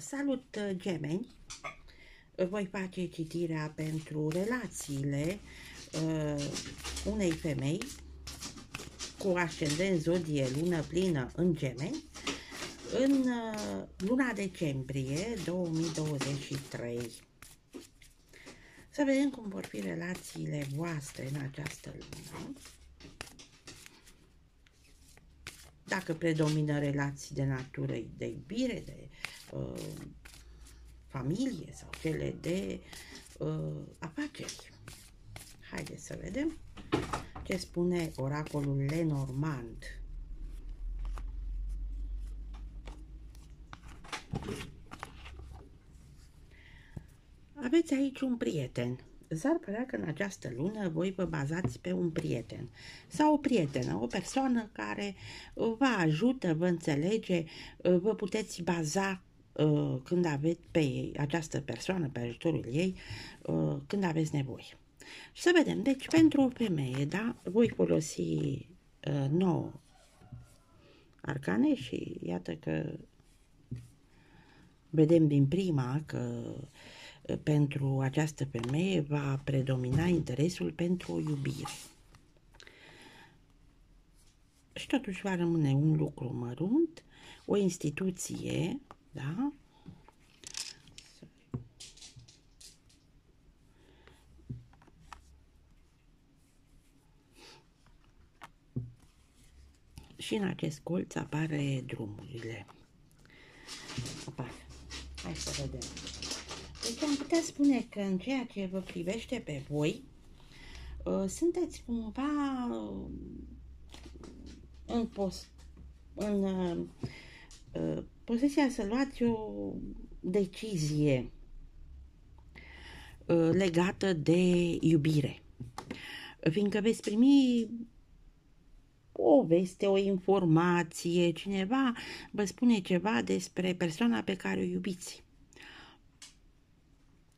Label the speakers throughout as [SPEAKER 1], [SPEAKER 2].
[SPEAKER 1] Salut, uh, gemeni! Voi face citirea pentru relațiile uh, unei femei cu ascendent zodie lună plină în gemeni în uh, luna decembrie 2023. Să vedem cum vor fi relațiile voastre în această lună. Dacă predomină relații de natură de iubire, de uh, uh, familie sau fele de uh, afaceri. Haideți să vedem ce spune oracolul Lenormand. Aveți aici un prieten. S-ar părea că în această lună voi vă bazați pe un prieten sau o prietenă, o persoană care vă ajută, vă înțelege, vă puteți baza Uh, când aveți pe această persoană, pe ajutorul ei, uh, când aveți nevoie. Și să vedem, deci pentru o femeie, da, voi folosi uh, nou arcane și iată că vedem din prima că pentru această femeie va predomina interesul pentru o iubire. Și totuși va rămâne un lucru mărunt, o instituție da? Și în acest colț apare drumurile. Apar. Hai să vedem. Deci am putea spune că în ceea ce vă privește pe voi, ă, sunteți cumva ă, în post, în ă, Uh, posesia să luați o decizie uh, legată de iubire. Fiindcă veți primi o veste, o informație, cineva vă spune ceva despre persoana pe care o iubiți.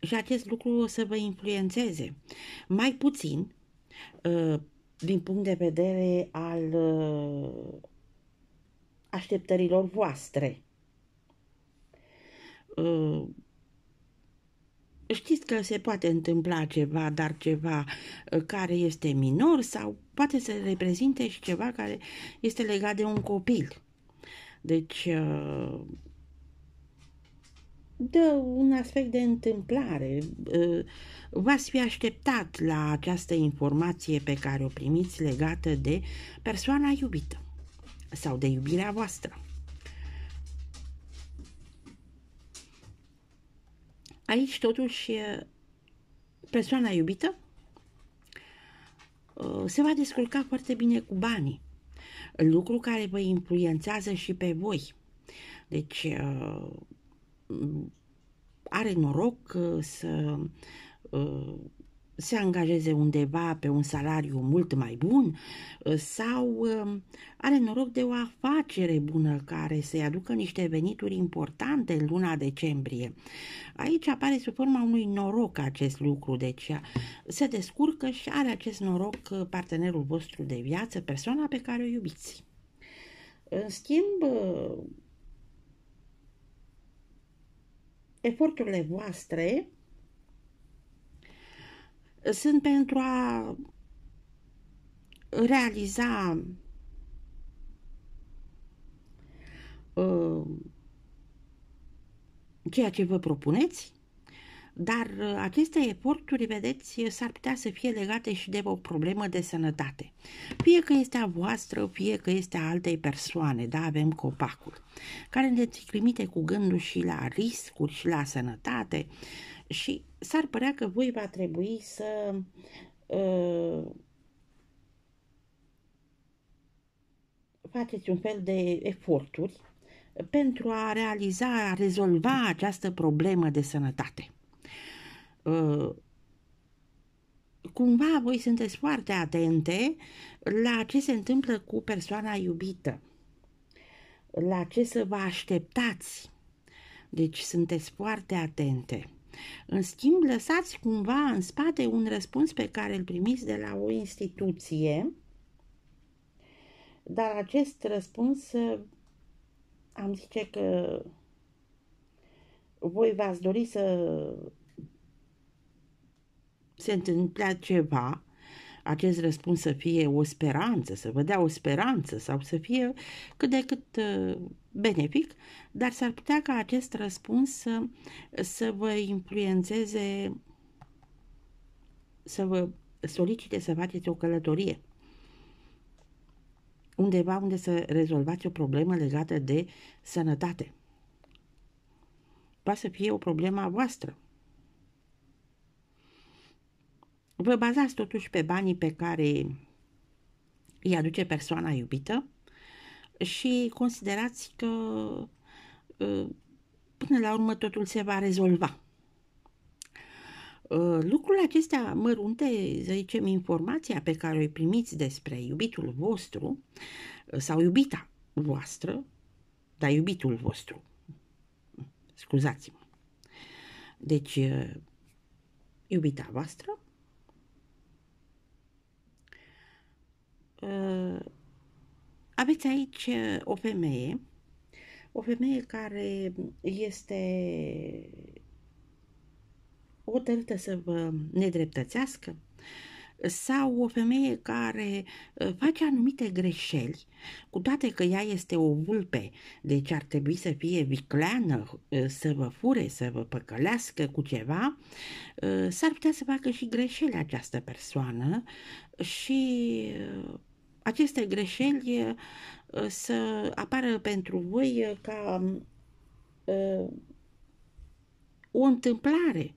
[SPEAKER 1] Și acest lucru o să vă influențeze. Mai puțin uh, din punct de vedere al așteptărilor voastre. Uh, știți că se poate întâmpla ceva, dar ceva uh, care este minor sau poate să reprezinte și ceva care este legat de un copil. Deci, uh, dă un aspect de întâmplare. V-ați fi așteptat la această informație pe care o primiți legată de persoana iubită sau de iubirea voastră. Aici, totuși, persoana iubită ă, se va descurca foarte bine cu banii, lucru care vă influențează și pe voi. Deci, ă, are noroc ă, să se angajeze undeva pe un salariu mult mai bun ă, sau ă, are noroc de o afacere bună care să-i aducă niște venituri importante în luna decembrie. Aici apare sub forma unui noroc acest lucru, deci se descurcă și are acest noroc ă, partenerul vostru de viață, persoana pe care o iubiți. În schimb, eforturile voastre sunt pentru a realiza uh, ceea ce vă propuneți, dar uh, aceste eforturi, vedeți, s-ar putea să fie legate și de o problemă de sănătate. Fie că este a voastră, fie că este a altei persoane, da, avem copacul, care ne trimite cu gândul și la riscuri și la sănătate, uh, și s-ar părea că voi va trebui să uh, faceți un fel de eforturi pentru a realiza, a rezolva această problemă de sănătate. Uh, cumva voi sunteți foarte atente la ce se întâmplă cu persoana iubită, la ce să vă așteptați. Deci sunteți foarte atente. În schimb, lăsați cumva în spate un răspuns pe care îl primiți de la o instituție, dar acest răspuns am zice că voi v-ați dori să se întâmple ceva acest răspuns să fie o speranță, să vă dea o speranță sau să fie cât de cât uh, benefic, dar s-ar putea ca acest răspuns să, să vă influențeze, să vă solicite să faceți o călătorie undeva unde să rezolvați o problemă legată de sănătate. Poate să fie o problemă a voastră, Vă bazați totuși pe banii pe care îi aduce persoana iubită și considerați că uh, până la urmă totul se va rezolva. Uh, lucrul acestea mărunte, să zicem, informația pe care o primiți despre iubitul vostru uh, sau iubita voastră, dar iubitul vostru. Scuzați-mă. Deci, iubita voastră Uh, aveți aici uh, o femeie, o femeie care este hotărâtă să vă nedreptățească sau o femeie care uh, face anumite greșeli, cu toate că ea este o vulpe, deci ar trebui să fie vicleană, să vă fure, să vă păcălească cu ceva, s-ar putea să facă și greșeli această persoană și aceste greșeli eh, să apară pentru voi eh, ca eh, o întâmplare,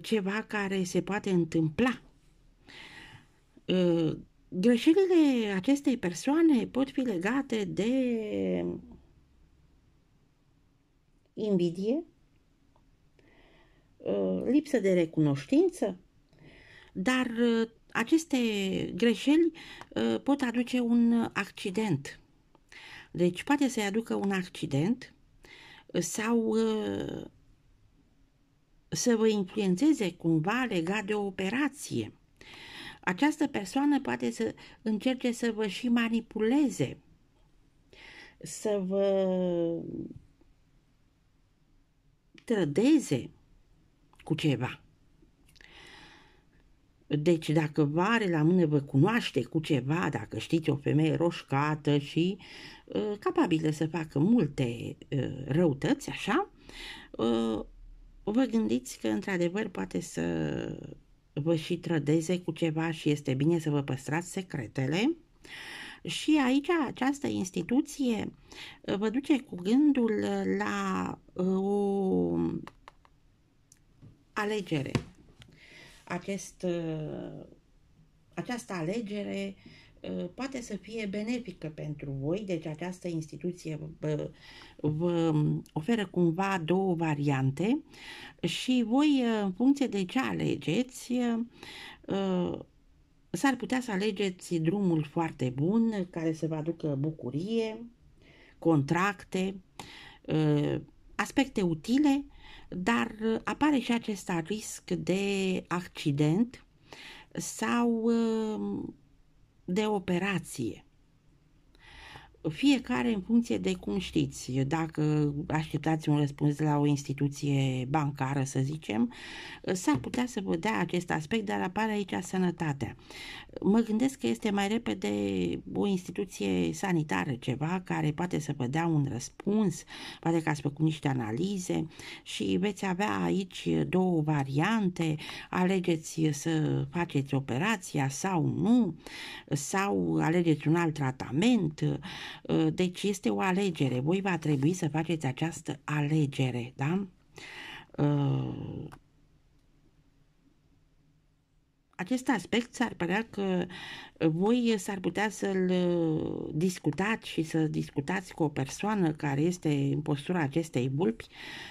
[SPEAKER 1] ceva care se poate întâmpla. Greșelile acestei persoane pot fi legate de invidie, lipsă de recunoștință, dar aceste greșeli uh, pot aduce un accident. Deci poate să-i aducă un accident sau uh, să vă influențeze cumva legat de o operație. Această persoană poate să încerce să vă și manipuleze, să vă trădeze cu ceva. Deci dacă vare la mână, vă cunoaște cu ceva, dacă știți o femeie roșcată și uh, capabilă să facă multe uh, răutăți, așa, uh, vă gândiți că într-adevăr poate să vă și trădeze cu ceva și este bine să vă păstrați secretele. Și aici această instituție vă duce cu gândul la o alegere acest, uh, această alegere uh, poate să fie benefică pentru voi, deci această instituție vă, uh, vă oferă cumva două variante și voi, în funcție de ce alegeți, s-ar putea să alegeți drumul foarte bun, care să vă aducă bucurie, contracte, aspecte utile dar uh, apare și acest risc de accident sau uh, de operație fiecare în funcție de cum știți. Dacă așteptați un răspuns de la o instituție bancară, să zicem, s-ar putea să vă dea acest aspect, dar apare aici sănătatea. Mă gândesc că este mai repede o instituție sanitară, ceva care poate să vă dea un răspuns, poate că ați făcut niște analize și veți avea aici două variante, alegeți să faceți operația sau nu, sau alegeți un alt tratament, Ă, deci este o alegere. Voi va trebui să faceți această alegere, da? Ă, acest aspect s-ar părea că voi s-ar putea să-l ă, discutați și să discutați cu o persoană care este în postura acestei vulpi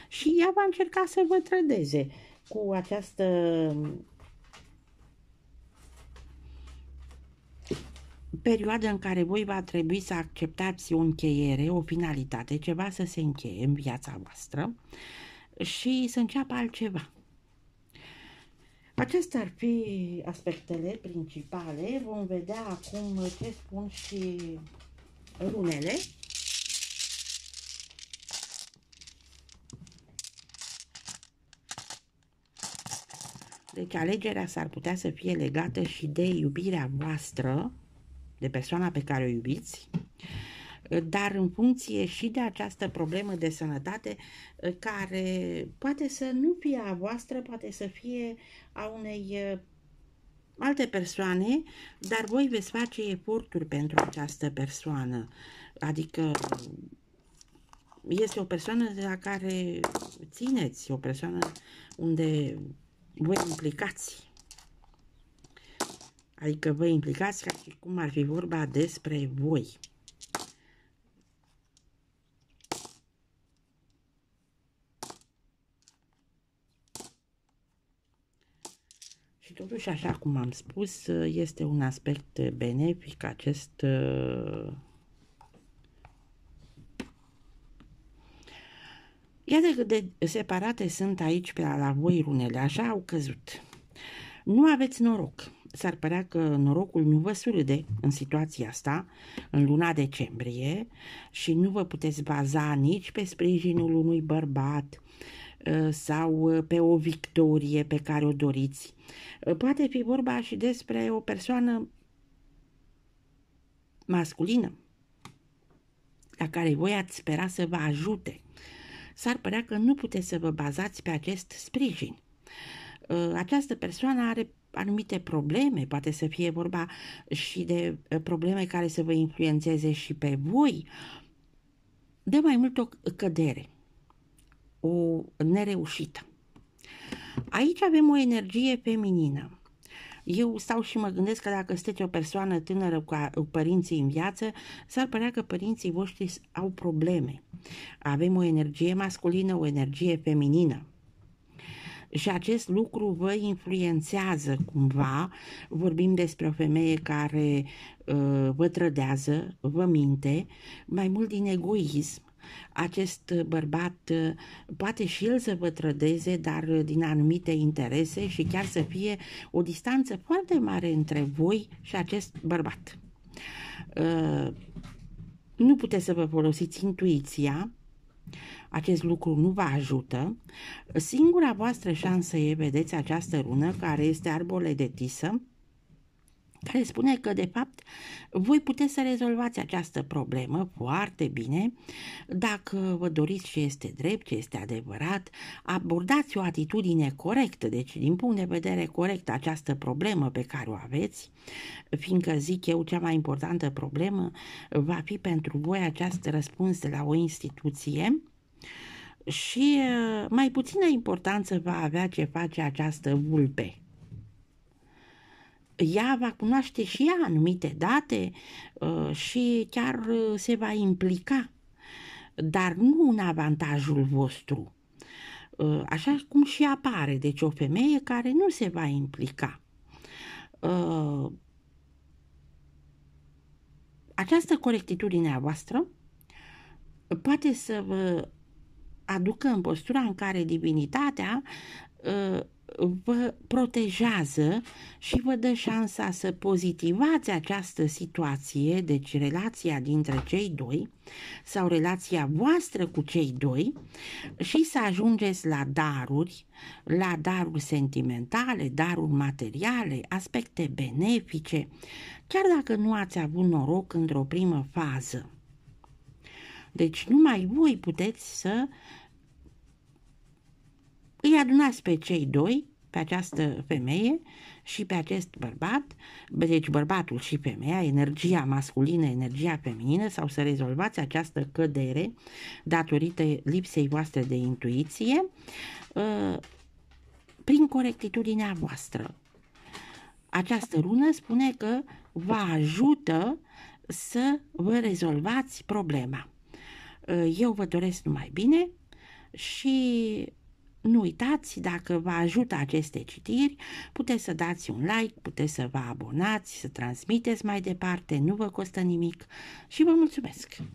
[SPEAKER 1] și ea va încerca să vă trădeze cu această Perioadă în care voi va trebui să acceptați o încheiere, o finalitate, ceva să se încheie în viața voastră și să înceapă altceva. Acestea ar fi aspectele principale. Vom vedea acum ce spun și runele. Deci alegerea s-ar putea să fie legată și de iubirea voastră de persoana pe care o iubiți, dar în funcție și de această problemă de sănătate care poate să nu fie a voastră, poate să fie a unei uh, alte persoane, dar voi veți face eforturi pentru această persoană. Adică este o persoană de la care țineți, o persoană unde voi implicați Adică vă implicați ca și cum ar fi vorba despre voi. Și totuși, așa cum am spus, este un aspect benefic acest Iată cât de separate sunt aici pe la voi runele, așa au căzut. Nu aveți noroc s-ar părea că norocul nu vă surâde în situația asta, în luna decembrie, și nu vă puteți baza nici pe sprijinul unui bărbat uh, sau uh, pe o victorie pe care o doriți. Uh, poate fi vorba și despre o persoană masculină la care voi ați spera să vă ajute. S-ar părea că nu puteți să vă bazați pe acest sprijin această persoană are anumite probleme, poate să fie vorba și de eh, probleme care să vă influențeze și pe voi, de mai mult o cădere, o nereușită. Aici avem o energie feminină. Eu stau și mă gândesc că dacă sunteți o persoană tânără cu părinții în viață, s-ar părea că părinții voștri au probleme. Avem o energie masculină, o energie feminină și acest lucru vă influențează cumva. Vorbim despre o femeie care uh, vă trădează, vă minte, mai mult din egoism, acest bărbat uh, poate și el să vă trădeze, dar uh, din anumite interese și chiar să fie o distanță foarte mare între voi și acest bărbat. Uh, nu puteți să vă folosiți intuiția, acest lucru nu vă ajută. Singura voastră șansă e, vedeți, această rună care este arbole de tisă, care spune că, de fapt, voi puteți să rezolvați această problemă foarte bine dacă vă doriți ce este drept, ce este adevărat, abordați o atitudine corectă, deci din punct de vedere corect această problemă pe care o aveți, fiindcă zic eu cea mai importantă problemă va fi pentru voi această răspuns de la o instituție, și mai puțină importanță va avea ce face această vulpe ea va cunoaște și ea anumite date uh, și chiar uh, se va implica, dar nu în avantajul vostru. Uh, așa cum și apare, deci o femeie care nu se va implica. Această corectitudine a voastră poate să vă aducă în postura în care divinitatea vă protejează și vă dă șansa să pozitivați această situație, deci relația dintre cei doi sau relația voastră cu cei doi și să ajungeți la daruri, la daruri sentimentale, daruri materiale, aspecte benefice, chiar dacă nu ați avut noroc într-o primă fază. Deci numai voi puteți să îi adunați pe cei doi, pe această femeie și pe acest bărbat, deci bărbatul și femeia, energia masculină, energia feminină, sau să rezolvați această cădere datorită lipsei voastre de intuiție uh, prin corectitudinea voastră. Această rună spune că vă ajută să vă rezolvați problema. Uh, eu vă doresc numai bine și nu uitați, dacă vă ajută aceste citiri, puteți să dați un like, puteți să vă abonați, să transmiteți mai departe, nu vă costă nimic și vă mulțumesc!